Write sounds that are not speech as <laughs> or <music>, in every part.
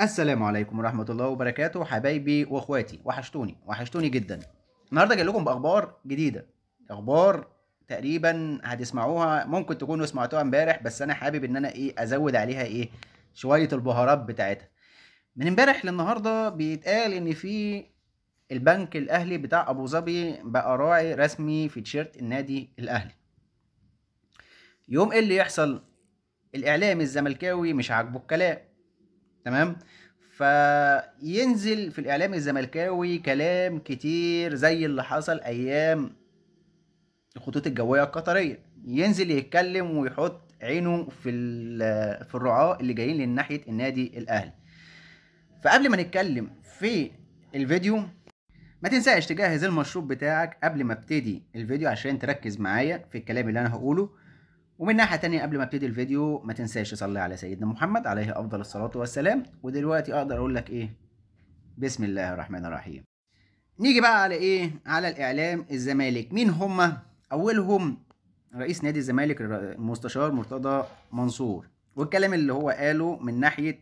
السلام عليكم ورحمة الله وبركاته حبايبي واخواتي وحشتوني وحشتوني جدا النهاردة جاي لكم بأخبار جديدة أخبار تقريبا هتسمعوها ممكن تكونوا سمعتوها امبارح بس أنا حابب إن أنا إيه أزود عليها إيه شوية البهارات بتاعتها من امبارح للنهاردة بيتقال إن في البنك الأهلي بتاع أبو ظبي بقى راعي رسمي في تيشيرت النادي الأهلي يوم ايه اللي يحصل الاعلام الزملكاوي مش عاجبه الكلام تمام فينزل في الاعلام الزملكاوي كلام كتير زي اللي حصل ايام الخطوط الجويه القطريه ينزل يتكلم ويحط عينه في في الرعاه اللي جايين لناحيه النادي الاهلي فقبل ما نتكلم في الفيديو ما تنساش تجهز المشروب بتاعك قبل ما ابتدي الفيديو عشان تركز معايا في الكلام اللي انا هقوله ومن ناحية تانية قبل ما ابتدي الفيديو ما تنساش تصلي على سيدنا محمد عليه أفضل الصلاة والسلام ودلوقتي أقدر أقول لك إيه بسم الله الرحمن الرحيم نيجي بقى على إيه على الإعلام الزمالك مين هما أولهم رئيس نادي الزمالك المستشار مرتضى منصور والكلام اللي هو قاله من ناحية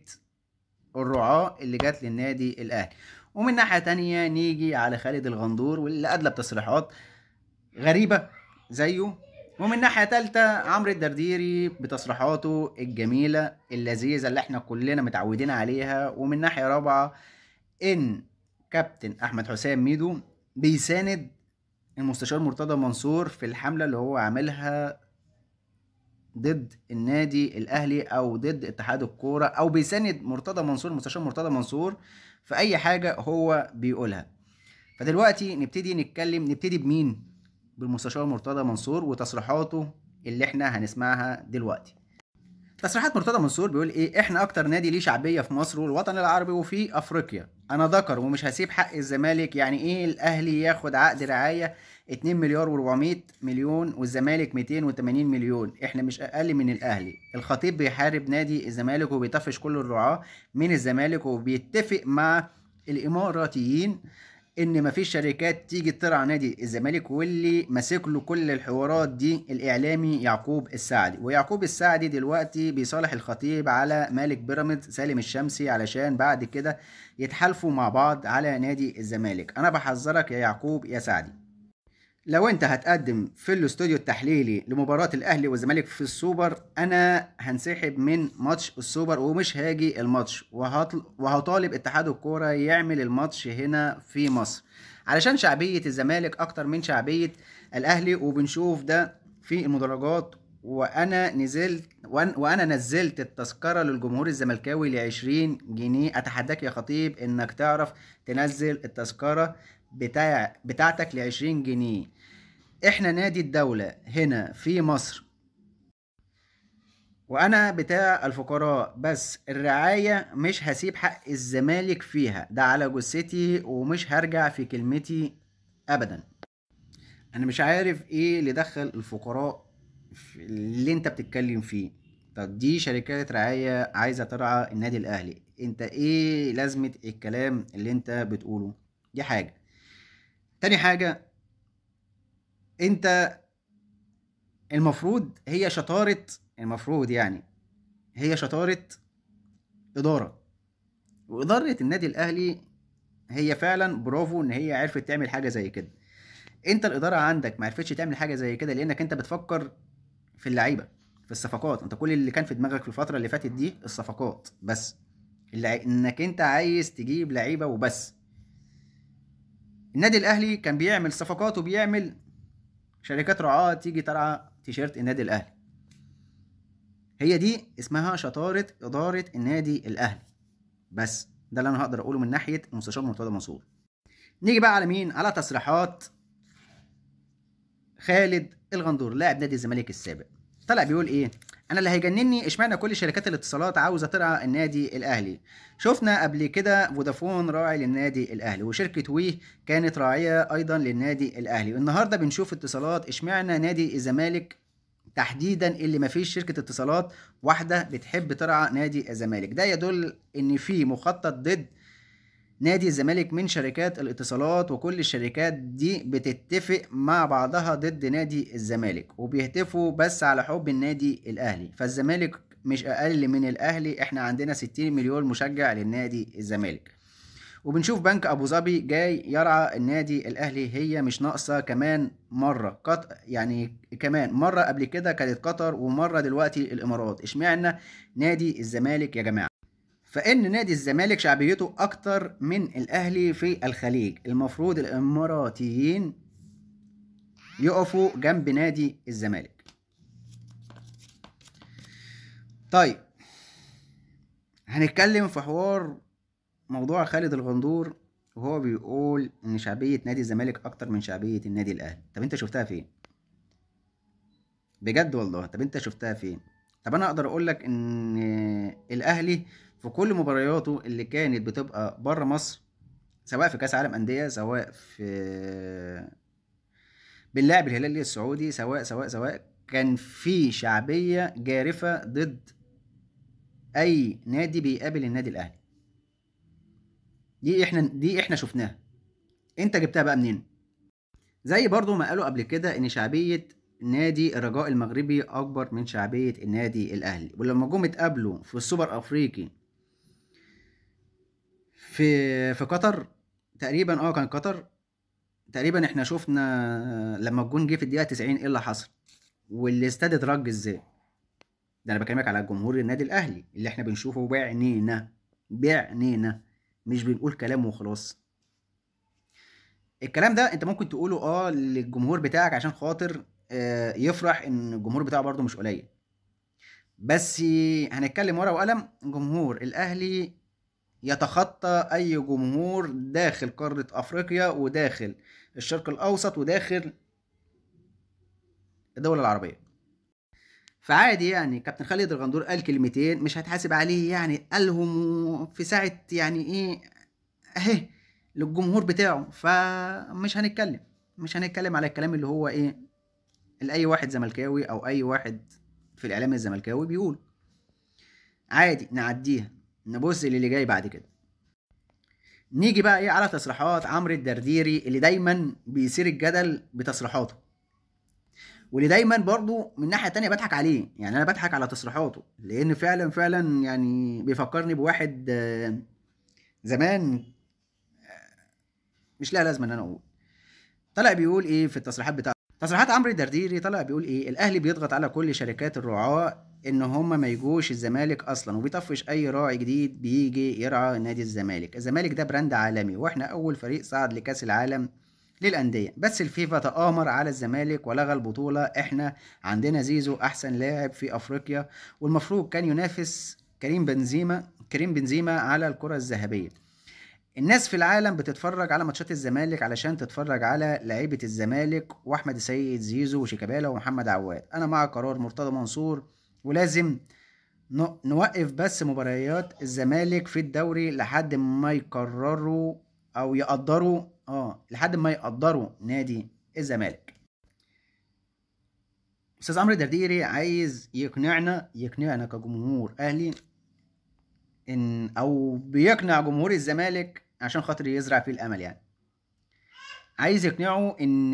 الرعاة اللي جات للنادي الأهلي ومن ناحية تانية نيجي على خالد الغندور واللي أدلى بتصريحات غريبة زيه ومن ناحيه ثالثه عمرو الدرديري بتصريحاته الجميله اللذيذه اللي احنا كلنا متعودين عليها ومن ناحيه رابعه ان كابتن احمد حسام ميدو بيساند المستشار مرتضى منصور في الحمله اللي هو عاملها ضد النادي الاهلي او ضد اتحاد الكوره او بيساند مرتضى منصور المستشار مرتضى منصور في اي حاجه هو بيقولها فدلوقتي نبتدي نتكلم نبتدي بمين بالمستشار مرتضى منصور وتصريحاته اللي احنا هنسمعها دلوقتي تصريحات مرتضى منصور بيقول ايه احنا اكتر نادي ليه شعبيه في مصر والوطن العربي وفي افريقيا انا ذكر ومش هسيب حق الزمالك يعني ايه الاهلي ياخد عقد رعايه 2 مليار و400 مليون والزمالك 280 مليون احنا مش اقل من الاهلي الخطيب بيحارب نادي الزمالك وبيطفش كل الرعاه من الزمالك وبيتفق مع الاماراتيين ان مفيش شركات تيجي ترعى نادي الزمالك واللي ماسك له كل الحوارات دي الاعلامي يعقوب السعدي ويعقوب السعدي دلوقتي بيصالح الخطيب على مالك بيراميدز سالم الشمسي علشان بعد كده يتحالفوا مع بعض على نادي الزمالك انا بحذرك يا يعقوب يا سعدي لو انت هتقدم في الاستوديو التحليلي لمباراه الاهلي والزمالك في السوبر انا هنسحب من ماتش السوبر ومش هاجي الماتش وهطل... وهطالب اتحاد الكوره يعمل الماتش هنا في مصر علشان شعبيه الزمالك اكتر من شعبيه الاهلي وبنشوف ده في المدرجات وانا نزلت وانا نزلت التذكره للجمهور الزملكاوي ل 20 جنيه اتحداك يا خطيب انك تعرف تنزل التذكره بتاع بتاعتك لعشرين جنيه احنا نادي الدولة هنا في مصر وانا بتاع الفقراء بس الرعاية مش هسيب حق الزمالك فيها ده على جثتي ومش هرجع في كلمتي ابدا انا مش عارف ايه اللي دخل الفقراء في اللي انت بتتكلم فيه طب دي شركات رعاية عايزة ترعى النادي الاهلي انت ايه لازمة الكلام اللي انت بتقوله دي حاجة تاني حاجة انت المفروض هي شطارة المفروض يعني هي شطارة إدارة وإدارة النادي الأهلي هي فعلا برافو إن هي عرفت تعمل حاجة زي كده أنت الإدارة عندك ما عرفتش تعمل حاجة زي كده لأنك أنت بتفكر في اللعيبة في الصفقات أنت كل اللي كان في دماغك في الفترة اللي فاتت دي الصفقات بس إنك أنت عايز تجيب لعيبة وبس النادي الاهلي كان بيعمل صفقات وبيعمل شركات رعاه تيجي طالعه تيشيرت النادي الاهلي هي دي اسمها شطاره اداره النادي الاهلي بس ده اللي انا هقدر اقوله من ناحيه مستشار مرتضى منصور نيجي بقى على مين على تصريحات خالد الغندور لاعب نادي الزمالك السابق طلع بيقول ايه انا اللي هيجنني اشمعنى كل شركات الاتصالات عاوزه ترعى النادي الاهلي شفنا قبل كده فودافون راعي للنادي الاهلي وشركه وي كانت راعيه ايضا للنادي الاهلي النهارده بنشوف اتصالات اشمعنى نادي الزمالك تحديدا اللي مفيش شركه اتصالات واحده بتحب ترعى نادي الزمالك ده يدل ان في مخطط ضد نادي الزمالك من شركات الاتصالات وكل الشركات دي بتتفق مع بعضها ضد نادي الزمالك وبيهتفوا بس على حب النادي الاهلي فالزمالك مش اقل من الاهلي احنا عندنا 60 مليون مشجع للنادي الزمالك وبنشوف بنك ابو ظبي جاي يرعى النادي الاهلي هي مش ناقصه كمان مره قط يعني كمان مره قبل كده كانت قطر ومره دلوقتي الامارات اشمعنى نادي الزمالك يا جماعه فإن نادي الزمالك شعبيته أكتر من الأهلي في الخليج المفروض الإماراتيين يقفوا جنب نادي الزمالك طيب هنتكلم في حوار موضوع خالد الغندور وهو بيقول ان شعبيه نادي الزمالك اكتر من شعبيه النادي الاهلي طب انت شفتها فين بجد والله طب انت شفتها فين طب انا اقدر اقول لك ان الاهلي في كل مبارياته اللي كانت بتبقى بره مصر سواء في كاس عالم انديه سواء في باللاعب الهلال السعودي سواء سواء سواء كان في شعبيه جارفه ضد اي نادي بيقابل النادي الاهلي دي احنا دي احنا شفناها انت جبتها بقى منين زي برضو ما قالوا قبل كده ان شعبيه نادي الرجاء المغربي اكبر من شعبيه النادي الاهلي ولما جم اتقابلوا في السوبر افريقي في في قطر تقريبا اه كان قطر تقريبا احنا شفنا آه، لما الجون جه في الدقيقه 90 ايه اللي حصل والاستاد اترج ازاي ده انا بكلمك على جمهور النادي الاهلي اللي احنا بنشوفه بعنينا بعنينا مش بنقول كلام وخلاص الكلام ده انت ممكن تقوله اه للجمهور بتاعك عشان خاطر آه يفرح ان الجمهور بتاعه برده مش قليل بس هنتكلم ورقه وقلم جمهور الاهلي يتخطى أي جمهور داخل قارة أفريقيا وداخل الشرق الأوسط وداخل الدول العربية فعادي يعني كابتن خالد الغندور قال كلمتين مش هتحاسب عليه يعني قالهم في ساعة يعني ايه اهي للجمهور بتاعه فمش هنتكلم مش هنتكلم على الكلام اللي هو ايه لأي واحد زملكاوي او اي واحد في الاعلام الزملكاوي بيقول عادي نعديها نبص للي جاي بعد كده نيجي بقى ايه على تصريحات عمرو الدرديري اللي دايما بيثير الجدل بتصريحاته واللي دايما برضو من ناحيه تانية بضحك عليه يعني انا بضحك على تصريحاته لان فعلا فعلا يعني بيفكرني بواحد آه، زمان آه، مش لها لازمه ان انا اقول طلع بيقول ايه في التصريحات بتاعته تصريحات عمرو الدرديري طلع بيقول ايه الاهلي بيضغط على كل شركات الرعاة ان هم ما يجوش الزمالك اصلا وبيطفش اي راعي جديد بيجي يرعى نادي الزمالك الزمالك ده براند عالمي واحنا اول فريق صعد لكاس العالم للأندية بس الفيفا تآمر على الزمالك ولغى البطولة احنا عندنا زيزو أحسن لاعب في أفريقيا والمفروض كان ينافس كريم بنزيما كريم بنزيما على الكرة الذهبية الناس في العالم بتتفرج على ماتشات الزمالك علشان تتفرج على لعيبة الزمالك وأحمد السيد زيزو وشيكابالا ومحمد عواد أنا مع قرار مرتضى منصور ولازم نوقف بس مباريات الزمالك في الدوري لحد ما يقرروا او يقدروا اه لحد ما يقدروا نادي الزمالك استاذ عمرو درديري عايز يقنعنا يقنعنا كجمهور اهلي ان او بيقنع جمهور الزمالك عشان خاطر يزرع فيه الامل يعني عايز يقنعه ان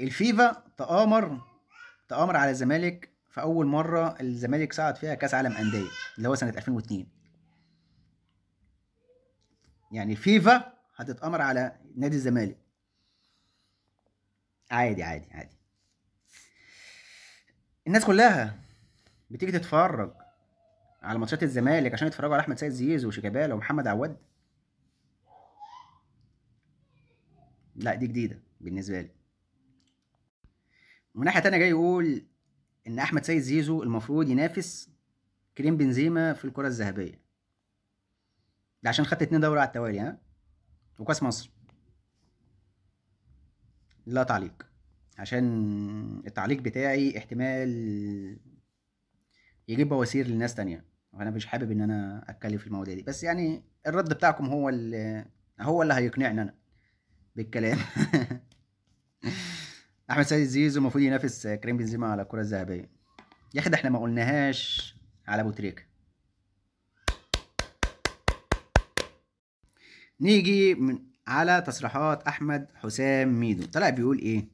الفيفا تآمر تآمر على الزمالك في اول مره الزمالك صعد فيها كاس عالم انديه اللي هو سنه 2002 يعني فيفا هتتامر على نادي الزمالك عادي عادي عادي الناس كلها بتيجي تتفرج على ماتشات الزمالك عشان يتفرجوا على احمد سيد زيزو وشيكابالا ومحمد عواد لا دي جديده بالنسبه لي من ناحيه تانية جاي يقول ان احمد سيد زيزو المفروض ينافس كريم بنزيما في الكره الذهبيه ده عشان خدت اتنين دوري على التوالي ها وكاس مصر لا تعليق عشان التعليق بتاعي احتمال يجيب بواسير لناس تانية وانا مش حابب ان انا اتكلم في المواضيع دي بس يعني الرد بتاعكم هو اللي هو اللي هيقنعني انا بالكلام <laughs> احمد سيد زيزو المفروض ينافس كريم بنزيما على الكره الذهبيه يا اخي احنا ما قلناهاش على ابو تريكه نيجي من على تصريحات احمد حسام ميدو طلع بيقول ايه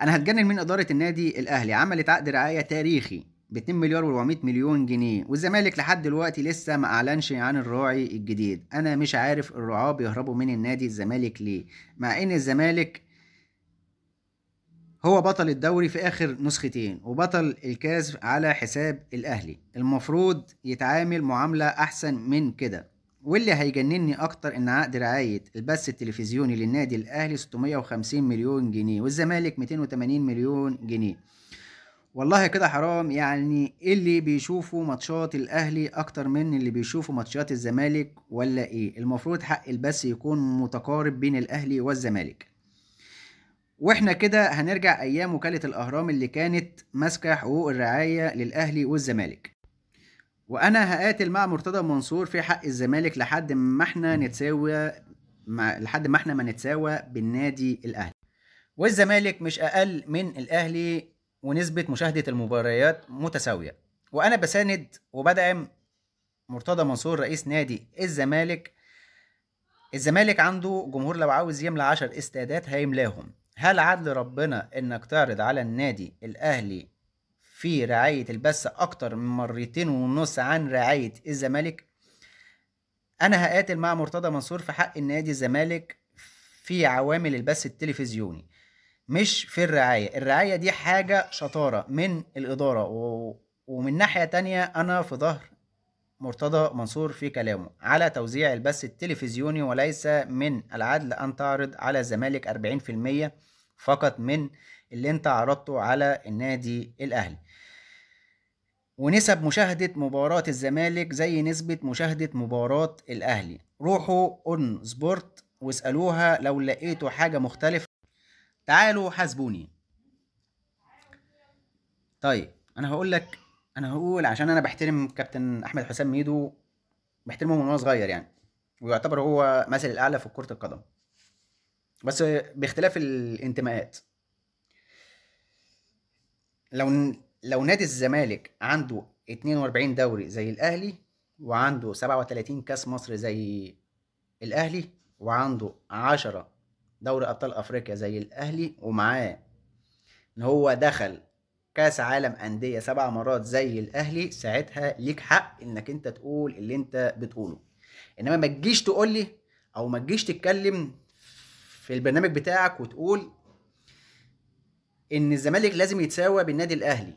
انا هتجنن من اداره النادي الاهلي عملت عقد رعايه تاريخي ب 2 مليار و400 مليون جنيه والزمالك لحد دلوقتي لسه ما اعلنش عن الراعي الجديد انا مش عارف الرعاه بيهربوا من النادي الزمالك ليه مع ان الزمالك هو بطل الدوري في آخر نسختين وبطل الكاس على حساب الأهلي المفروض يتعامل معاملة أحسن من كده واللي هيجنني أكتر إن عقد رعاية البث التلفزيوني للنادي الأهلي 650 مليون جنيه والزمالك 280 مليون جنيه والله كده حرام يعني اللي بيشوفوا ماتشات الاهلي اكتر من اللي بيشوفوا ماتشات الزمالك ولا ايه المفروض حق البث يكون متقارب بين الاهلي والزمالك واحنا كده هنرجع ايام وكاله الاهرام اللي كانت ماسكه حقوق الرعايه للاهلي والزمالك وانا هقاتل مع مرتضى منصور في حق الزمالك لحد ما احنا نتساوى مع لحد ما احنا ما نتساوى بالنادي الاهلي والزمالك مش اقل من الاهلي ونسبه مشاهده المباريات متساويه وانا بساند وبدعم مرتضى منصور رئيس نادي الزمالك الزمالك عنده جمهور لو عاوز يملى 10 استادات هيملاهم هل عدل ربنا انك تعرض على النادي الاهلي في رعاية البث اكتر من مرتين ونص عن رعاية الزمالك انا هقاتل مع مرتضى منصور في حق النادي الزمالك في عوامل البث التلفزيوني مش في الرعاية الرعاية دي حاجة شطارة من الإدارة و... ومن ناحية تانية أنا في ظهر مرتضى منصور في كلامه على توزيع البث التلفزيوني وليس من العدل أن تعرض على الزمالك 40% فقط من اللي انت عرضته على النادي الأهلي ونسب مشاهدة مباراة الزمالك زي نسبة مشاهدة مباراة الأهلي روحوا اون سبورت واسألوها لو لقيتوا حاجة مختلفة تعالوا حاسبوني طيب أنا هقول لك انا هقول عشان انا بحترم كابتن احمد حسام ميدو بحترمه من وانا صغير يعني ويعتبر هو مثل الاعلى في كره القدم بس باختلاف الانتماءات لو لو نادي الزمالك عنده 42 دوري زي الاهلي وعنده 37 كاس مصر زي الاهلي وعنده 10 دوري ابطال افريقيا زي الاهلي ومعاه ان هو دخل كاس عالم انديه سبع مرات زي الاهلي ساعتها ليك حق انك انت تقول اللي انت بتقوله انما ما تجيش تقول لي او ما تجيش تتكلم في البرنامج بتاعك وتقول ان الزمالك لازم يتساوى بالنادي الاهلي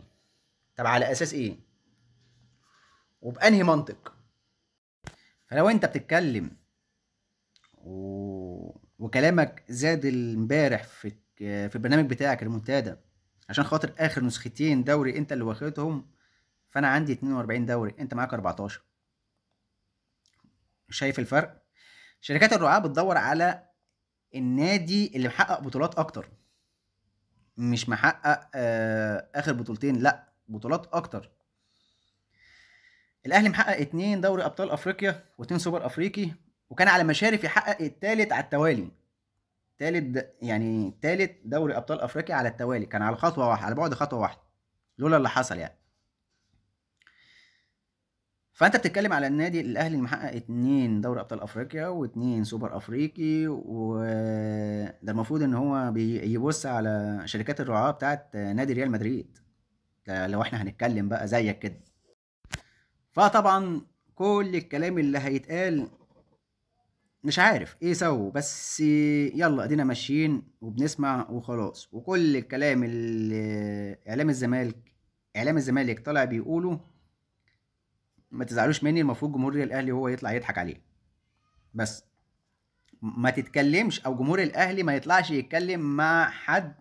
طب على اساس ايه وبانهي منطق فلو انت بتتكلم و... وكلامك زاد امبارح في في البرنامج بتاعك المنتدى عشان خاطر اخر نسختين دوري انت اللي واخدهم فانا عندي 42 دوري انت معاك 14 شايف الفرق شركات الرعاة بتدور على النادي اللي محقق بطولات اكتر مش محقق آه، اخر بطولتين لا بطولات اكتر الاهلي محقق اتنين دوري ابطال افريقيا واتنين سوبر افريقي وكان على مشارف يحقق التالت على التوالي تالت يعني تالت دوري ابطال افريقيا على التوالي كان على خطوه واحده على بعد خطوه واحده لولا اللي حصل يعني فانت بتتكلم على النادي الاهلي اللي محقق اتنين دوري ابطال افريقيا واتنين سوبر افريقي وده المفروض ان هو بيبص على شركات الرعاه بتاعت نادي ريال مدريد لو احنا هنتكلم بقى زيك كده فطبعا كل الكلام اللي هيتقال مش عارف ايه سووا بس يلا ادينا ماشيين وبنسمع وخلاص وكل الكلام اللي اعلام الزمالك اعلام الزمالك طالع بيقوله ما تزعلوش مني المفروض جمهور الاهلي هو يطلع يضحك عليه بس ما تتكلمش او جمهور الاهلي ما يطلعش يتكلم مع حد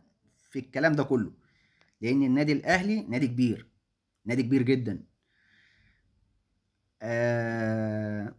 في الكلام ده كله لان النادي الاهلي نادي كبير نادي كبير جدا آه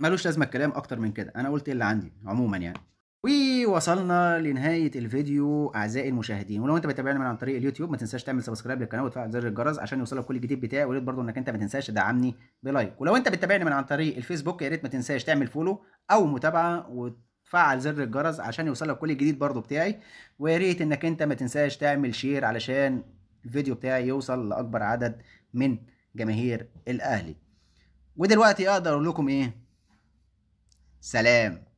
ملوش لازمه الكلام اكتر من كده انا قلت اللي عندي عموما يعني ووصلنا لنهايه الفيديو اعزائي المشاهدين ولو انت بتتابعني من عن طريق اليوتيوب ما تنساش تعمل سبسكرايب للقناه وتفعل زر الجرس عشان يوصلك كل جديد بتاعي ويا ريت برضه انك انت ما تنساش تدعمني بلايك ولو انت بتتابعني من عن طريق الفيسبوك يا ريت ما تنساش تعمل فولو او متابعه وتفعل زر الجرس عشان يوصلك كل جديد برضه بتاعي ويا ريت انك انت ما تنساش تعمل شير علشان الفيديو بتاعي يوصل لاكبر عدد من جماهير الاهلي ودلوقتي اقدر اقول لكم ايه سلام